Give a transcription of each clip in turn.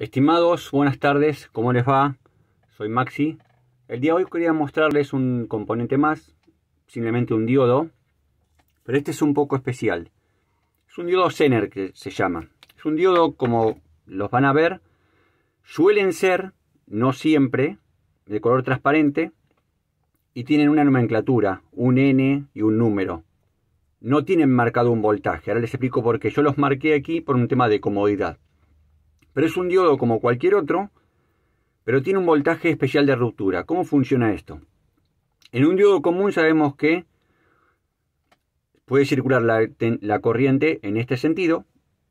Estimados, buenas tardes, ¿cómo les va? Soy Maxi. El día de hoy quería mostrarles un componente más, simplemente un diodo, pero este es un poco especial. Es un diodo Zener que se llama. Es un diodo, como los van a ver, suelen ser, no siempre, de color transparente y tienen una nomenclatura, un N y un número. No tienen marcado un voltaje, ahora les explico por qué. Yo los marqué aquí por un tema de comodidad. Pero es un diodo como cualquier otro, pero tiene un voltaje especial de ruptura. ¿Cómo funciona esto? En un diodo común sabemos que puede circular la, corriente en este sentido,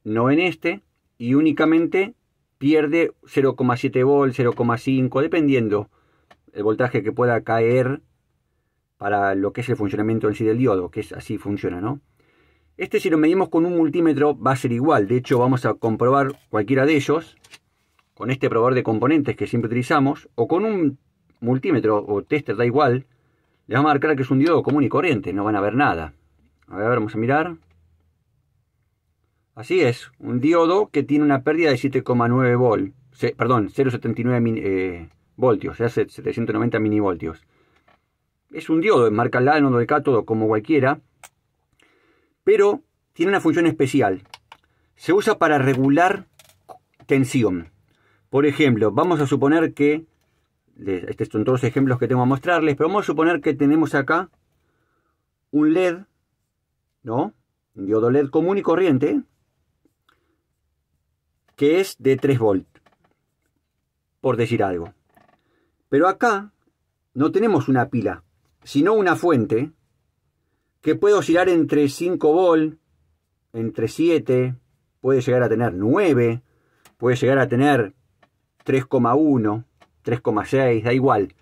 no en este, y únicamente pierde 0,7 volt, 0,5, dependiendo el voltaje que pueda caer para lo que es el funcionamiento en sí del diodo, que es así funciona, ¿no? Este si lo medimos con un multímetro va a ser igual. De hecho vamos a comprobar cualquiera de ellos con este probador de componentes que siempre utilizamos o con un multímetro o tester, da igual. Le va a marcar que es un diodo común y corriente, no van a ver nada. A ver, vamos a mirar. Así es, un diodo que tiene una pérdida de 7,9 volt, perdón, 0,79 eh, voltios, O sea, 790 milivoltios. Es un diodo, marca el ánodo, el cátodo, como cualquiera, pero tiene una función especial. Se usa para regular tensión. Por ejemplo, vamos a suponer que, estos son todos los ejemplos que tengo a mostrarles, pero vamos a suponer que tenemos acá un LED, ¿no? Un diodo LED común y corriente, que es de 3 volt, por decir algo. Pero acá no tenemos una pila, sino una fuente que puede oscilar entre 5 volt, entre 7, puede llegar a tener 9, puede llegar a tener 3,1, 3,6, da igual.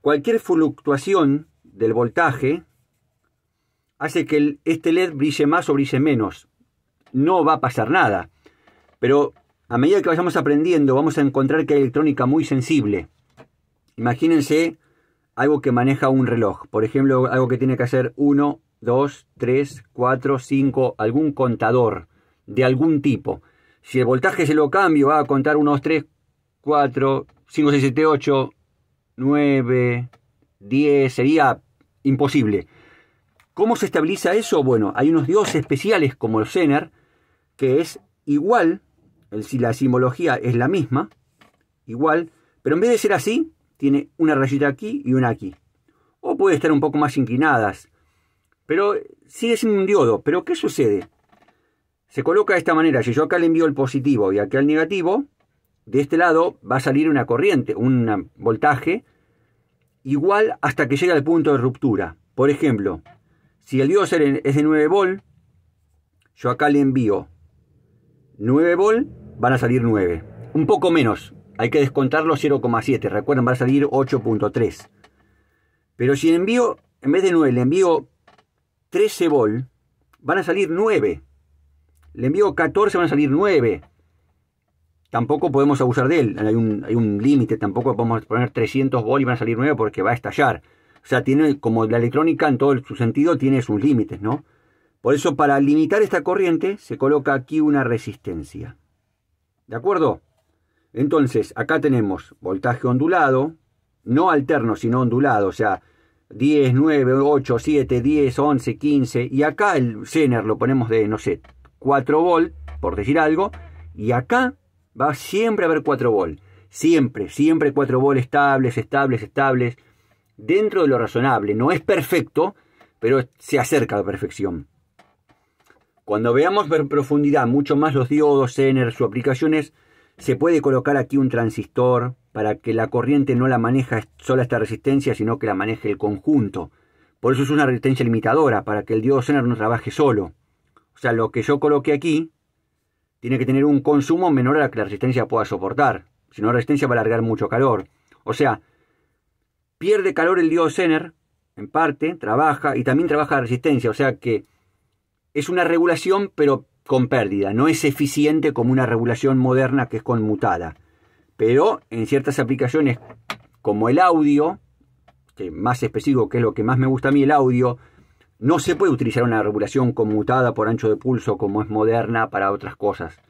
Cualquier fluctuación del voltaje hace que este LED brille más o brille menos. No va a pasar nada. Pero a medida que vayamos aprendiendo vamos a encontrar que hay electrónica muy sensible. Imagínense algo que maneja un reloj. Por ejemplo, algo que tiene que hacer 1 2, 3, 4, 5, algún contador de algún tipo. Si el voltaje se lo cambio, va a contar unos 3, 4, 5, 6, 7, 8, 9, 10, sería imposible. ¿Cómo se estabiliza eso? Bueno, hay unos diodos especiales como el Zener, que es igual, si la simbología es la misma, igual, pero en vez de ser así, tiene una rayita aquí y una aquí. O puede estar un poco más inclinadas pero sigue es un diodo. ¿Pero qué sucede? Se coloca de esta manera. Si yo acá le envío el positivo y acá el negativo, de este lado va a salir una corriente, un voltaje, igual hasta que llegue al punto de ruptura. Por ejemplo, si el diodo es de 9 volt, yo acá le envío 9 volt, van a salir 9. Un poco menos, hay que descontarlo 0,7. Recuerden, va a salir 8.3. Pero si envío, en vez de 9, le envío 13 volts van a salir 9. Le envío 14, van a salir 9. Tampoco podemos abusar de él, hay un, límite, tampoco podemos poner 300 vol y van a salir 9 porque va a estallar. O sea, tiene, como la electrónica en todo su sentido, tiene sus límites, ¿no? Por eso, para limitar esta corriente, se coloca aquí una resistencia. ¿De acuerdo? Entonces, acá tenemos voltaje ondulado, no alterno, sino ondulado, o sea, 10, 9, 8, 7, 10, 11, 15. Y acá el zener lo ponemos de, no sé, 4 volt, por decir algo. Y acá va siempre a haber 4 volt. Siempre, siempre 4 volt estables, estables, estables. Dentro de lo razonable. No es perfecto, pero se acerca a la perfección. Cuando veamos en profundidad mucho más los diodos, zener, sus aplicaciones, se puede colocar aquí un transistor para que la corriente no la maneja sola esta resistencia, sino que la maneje el conjunto. Por eso es una resistencia limitadora, para que el diodo Zener no trabaje solo. O sea, lo que yo coloque aquí tiene que tener un consumo menor a la que la resistencia pueda soportar. Si no, la resistencia va a alargar mucho calor. O sea, pierde calor el diodo Zener, en parte, trabaja, y también trabaja la resistencia. O sea que es una regulación, pero con pérdida. No es eficiente como una regulación moderna que es conmutada. Pero en ciertas aplicaciones como el audio, que más específico que es lo que más me gusta a mí el audio, no se puede utilizar una regulación conmutada por ancho de pulso como es moderna para otras cosas.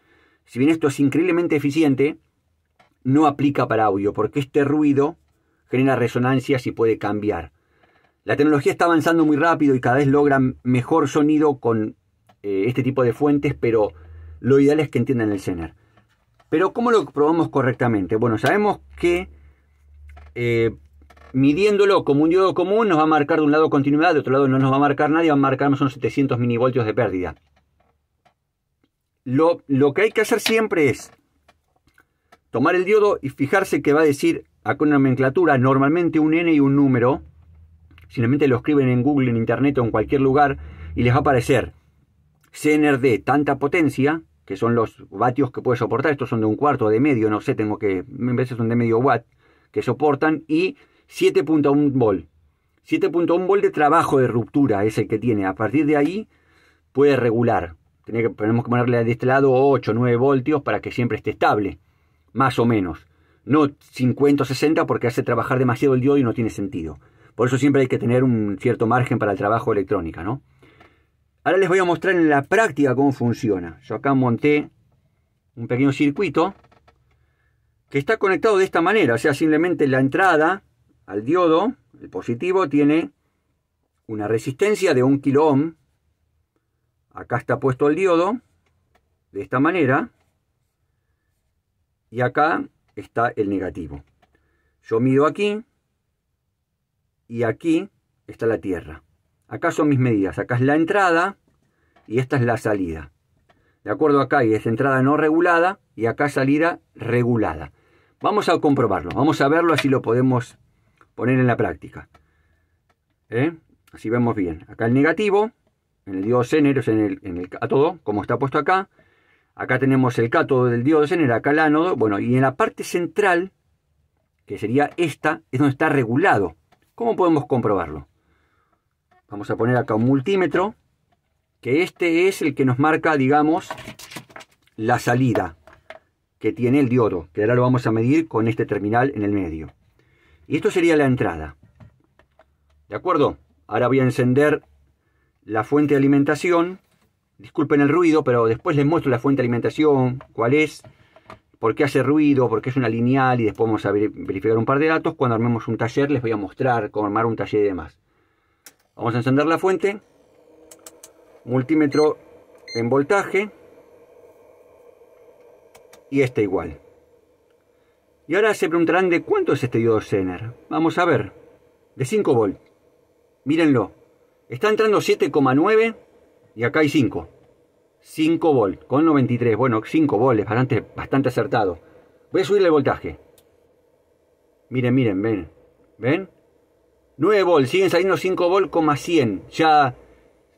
Si bien esto es increíblemente eficiente, no aplica para audio, porque este ruido genera resonancias y puede cambiar. La tecnología está avanzando muy rápido y cada vez logra mejor sonido con eh, este tipo de fuentes, pero lo ideal es que entiendan el CENER. Pero ¿cómo lo probamos correctamente? Bueno, sabemos que eh, midiéndolo como un diodo común nos va a marcar de un lado continuidad, de otro lado no nos va a marcar nadie, va a marcar unos 700 minivoltios de pérdida. Lo, lo, que hay que hacer siempre es tomar el diodo y fijarse que va a decir acá una nomenclatura, normalmente un N y un número. Simplemente lo escriben en Google, en Internet o en cualquier lugar y les va a aparecer CNRD, tanta potencia, que son los vatios que puede soportar, estos son de un cuarto, de medio, no sé, tengo que, a veces son de medio watt, que soportan, y 7.1 volt. 7.1 volt de trabajo de ruptura es el que tiene. A partir de ahí puede regular. tenemos que ponerle de este lado 8, 9 voltios para que siempre esté estable, más o menos. No 50 o 60 porque hace trabajar demasiado el diodo y no tiene sentido. Por eso siempre hay que tener un cierto margen para el trabajo electrónica, ¿no? Ahora les voy a mostrar en la práctica cómo funciona. Yo acá monté un pequeño circuito que está conectado de esta manera. O sea, simplemente la entrada al diodo, el positivo, tiene una resistencia de un kilo ohm. Acá está puesto el diodo, de esta manera. Y acá está el negativo. Yo mido aquí y aquí está la Tierra. Acá son mis medidas. Acá es la entrada y esta es la salida. De acuerdo, acá y es entrada no regulada y acá salida regulada. Vamos a comprobarlo, vamos a verlo, así lo podemos poner en la práctica. ¿Eh? Así vemos bien. Acá el negativo, en el diodo Zener, en el, en el cátodo, como está puesto acá. Acá tenemos el cátodo del diodo Zener, acá el ánodo. Bueno, y en la parte central, que sería esta, es donde está regulado. ¿Cómo podemos comprobarlo? Vamos a poner acá un multímetro, que este es el que nos marca, digamos, la salida que tiene el diodo, que ahora lo vamos a medir con este terminal en el medio. Y esto sería la entrada. ¿De acuerdo? Ahora voy a encender la fuente de alimentación. Disculpen el ruido, pero después les muestro la fuente de alimentación, cuál es, por qué hace ruido, por qué es una lineal y después vamos a verificar un par de datos. Cuando armemos un taller les voy a mostrar cómo armar un taller y demás. Vamos a encender la fuente. Multímetro en voltaje. Y este igual. Y ahora se preguntarán de cuánto es este diodo Zener. Vamos a ver. De 5 volt, Mírenlo. Está entrando 7,9 y acá hay 5. 5 volt, con 93. Bueno, 5 volts, bastante, bastante acertado. Voy a subirle el voltaje. Miren, miren, ven. ¿Ven? 9 volts, siguen saliendo 5 volts, 100. Ya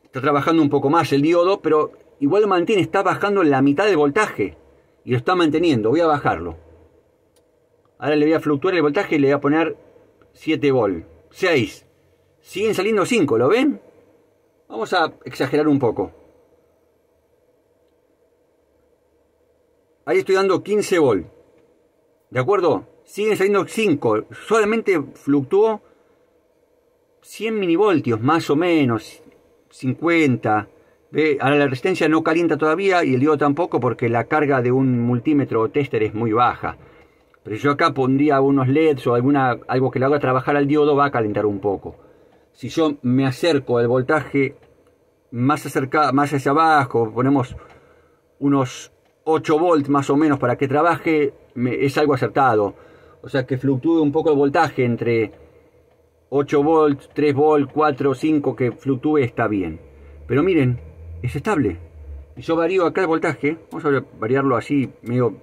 está trabajando un poco más el diodo, pero igual mantiene, está bajando la mitad del voltaje. Y lo está manteniendo, voy a bajarlo. Ahora le voy a fluctuar el voltaje y le voy a poner 7 volts. 6. Siguen saliendo 5, ¿lo ven? Vamos a exagerar un poco. Ahí estoy dando 15 volts. ¿De acuerdo? Siguen saliendo 5. Solamente fluctuó 100 minivoltios, más o menos, 50. Ahora la resistencia no calienta todavía y el diodo tampoco porque la carga de un multímetro o tester es muy baja. Pero yo acá pondría unos LEDs o alguna, algo que le haga trabajar al diodo va a calentar un poco. Si yo me acerco al voltaje más, más hacia abajo, ponemos unos 8 volts más o menos para que trabaje, es algo acertado. O sea que fluctúe un poco el voltaje entre 8 volts, 3 volts, 4, 5, que fluctúe está bien. Pero miren, es estable. Y yo varío acá el voltaje, vamos a variarlo así, medio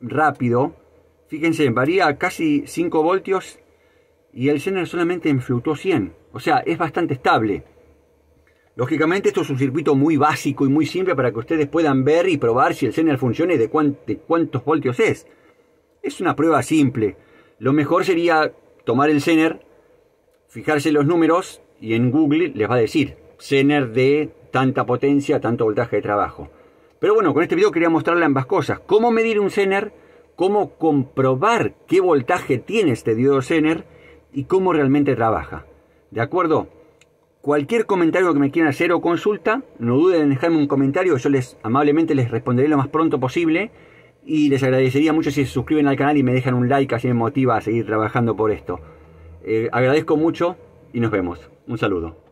rápido. Fíjense, varía casi 5 voltios y el Zener solamente me fluctuó 100. O sea, es bastante estable. Lógicamente esto es un circuito muy básico y muy simple para que ustedes puedan ver y probar si el Zener funciona y de, cuántos voltios es. Es una prueba simple. Lo mejor sería tomar el Zener, fijarse los números y en Google les va a decir Zener de tanta potencia, tanto voltaje de trabajo. Pero bueno, con este video quería mostrarle ambas cosas. Cómo medir un Zener, cómo comprobar qué voltaje tiene este diodo Zener y cómo realmente trabaja. ¿De acuerdo? Cualquier comentario que me quieran hacer o consulta, no duden en dejarme un comentario, yo les amablemente les responderé lo más pronto posible. Y les agradecería mucho si se suscriben al canal y me dejan un like, así me motiva a seguir trabajando por esto. Eh, agradezco mucho y nos vemos. Un saludo.